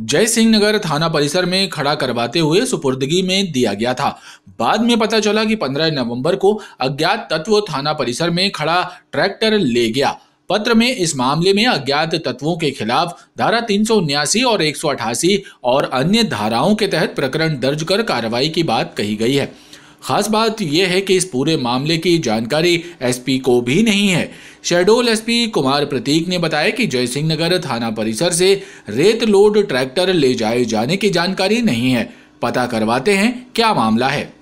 जय सिंह नगर थाना परिसर में खड़ा करवाते हुए सुपुर्दगी में दिया गया था बाद में पता चला कि 15 नवंबर को अज्ञात तत्व थाना परिसर में खड़ा ट्रैक्टर ले गया पत्र में इस मामले में अज्ञात तत्वों के खिलाफ धारा तीन और एक और अन्य धाराओं के तहत प्रकरण दर्ज कर कार्रवाई की बात कही गई है खास बात यह है कि इस पूरे मामले की जानकारी एसपी को भी नहीं है शहडोल एसपी कुमार प्रतीक ने बताया कि जयसिंह नगर थाना परिसर से रेत लोड ट्रैक्टर ले जाए जाने की जानकारी नहीं है पता करवाते हैं क्या मामला है